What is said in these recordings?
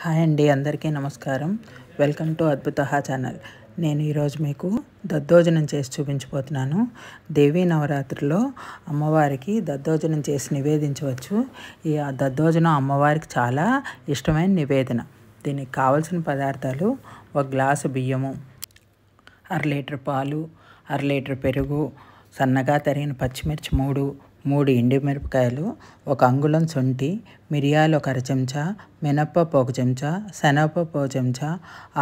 hi అండి అందరికీ నమస్కారం వెల్కమ్ టు అద్భుతహా ఛానల్ నేను ఈరోజు మీకు దద్దోజనం చేసి చూపించిపోతున్నాను దేవీ నవరాత్రిలో అమ్మవారికి దద్దోజనం చేసి నివేదించవచ్చు ఈ దద్దోజనం అమ్మవారికి చాలా ఇష్టమైన నివేదన దీనికి కావలసిన పదార్థాలు ఒక గ్లాసు బియ్యము అర లీటర్ పాలు అర లీటర్ పెరుగు సన్నగా తరిగిన పచ్చిమిర్చి మూడు మూడు ఎండుమిరపకాయలు ఒక అంగుళం శొంఠి మిరియాలు ఒక చెంచా మినప్పప్పు ఒక చెంచా శనగపప్పు ఒక చెంచా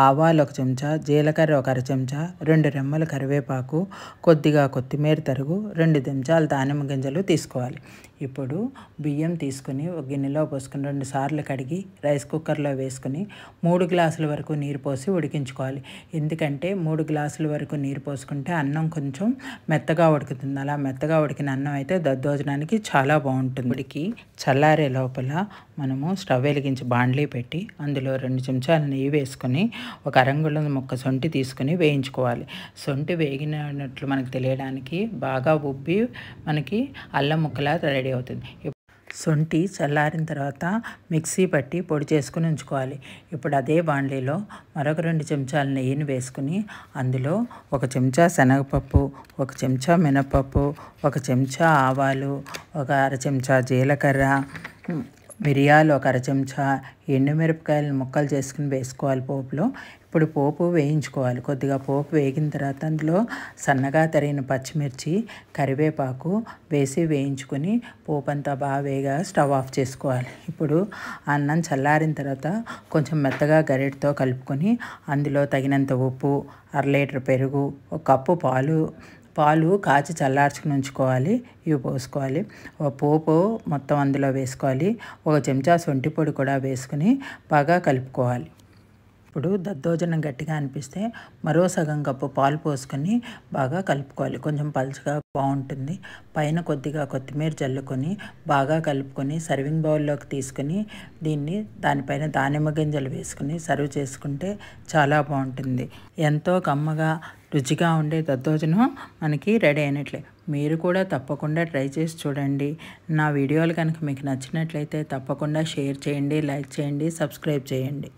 ఆవాలు ఒక చెంచా జీలకర్ర ఒక చెంచా రెండు రెమ్మలు కరివేపాకు కొద్దిగా కొత్తిమీర తరుగు రెండు చెంచాలు దానిమ్మ గింజలు తీసుకోవాలి ఇప్పుడు బియ్యం తీసుకుని ఒక గిన్నెలో పోసుకుని రెండు సార్లు కడిగి రైస్ కుక్కర్లో వేసుకుని మూడు గ్లాసుల వరకు నీరు పోసి ఉడికించుకోవాలి ఎందుకంటే మూడు గ్లాసుల వరకు నీరు పోసుకుంటే అన్నం కొంచెం మెత్తగా ఉడుకుతుంది అలా మెత్తగా ఉడికిన అన్నం అయితే దద్దోజనానికి చాలా బాగుంటుంది ఉడికి చల్లారే లోపల మనము స్టవ్ వెలిగించి బాండ్లీ పెట్టి అందులో రెండు చెంచాల నెయ్యి వేసుకొని ఒక అరంగుళం మొక్క సొంటి తీసుకుని వేయించుకోవాలి సొంటి వేగినట్లు మనకు తెలియడానికి బాగా ఉబ్బి మనకి అల్లం ముక్కలా రెడీ అవుతుంది సొంటి చల్లారిన తర్వాత మిక్సీ పట్టి పొడి చేసుకుని ఉంచుకోవాలి ఇప్పుడు అదే బాండ్లీలో మరొక రెండు చెంచాల నెయ్యిని వేసుకుని అందులో ఒక చెంచా శనగపప్పు ఒక చెంచా మినపప్పు ఒక చెంచా ఆవాలు ఒక అర చెంచా జీలకర్ర మిరియాలు ఒక చెంచా ఎండుమిరపకాయలను ముక్కలు చేసుకుని వేసుకోవాలి పోపులో ఇప్పుడు పోపు వేయించుకోవాలి కొద్దిగా పోపు వేగిన తర్వాత అందులో సన్నగా తరిగిన పచ్చిమిర్చి కరివేపాకు వేసి వేయించుకొని పోపు అంతా బాగా వేగా స్టవ్ ఆఫ్ చేసుకోవాలి ఇప్పుడు అన్నం చల్లారిన తర్వాత కొంచెం మెత్తగా గరిటతో కలుపుకొని అందులో తగినంత ఉప్పు అర లీటర్ పెరుగు ఒక కప్పు పాలు పాలు కాచి చల్లార్చుకుని ఉంచుకోవాలి ఇవి పోసుకోవాలి ఒక పోపు మొత్తం అందులో వేసుకోవాలి ఒక చెంచా సొంటి పొడి కూడా వేసుకుని బాగా కలుపుకోవాలి ఇప్పుడు దద్దోజనం గట్టిగా అనిపిస్తే మరో సగం కప్పు పాలు పోసుకొని బాగా కలుపుకోవాలి కొంచెం పలుచగా బాగుంటుంది పైన కొద్దిగా కొత్తిమీర చల్లుకొని బాగా కలుపుకొని సర్వింగ్ బౌల్లోకి తీసుకుని దీన్ని దానిపైన దానిమ్మ గింజలు వేసుకుని సర్వ్ చేసుకుంటే చాలా బాగుంటుంది ఎంతో కమ్మగా రుచిగా ఉండే దద్దోజనం మనకి రెడీ అయినట్లే మీరు కూడా తప్పకుండా ట్రై చేసి చూడండి నా వీడియోలు కనుక మీకు నచ్చినట్లయితే తప్పకుండా షేర్ చేయండి లైక్ చేయండి సబ్స్క్రైబ్ చేయండి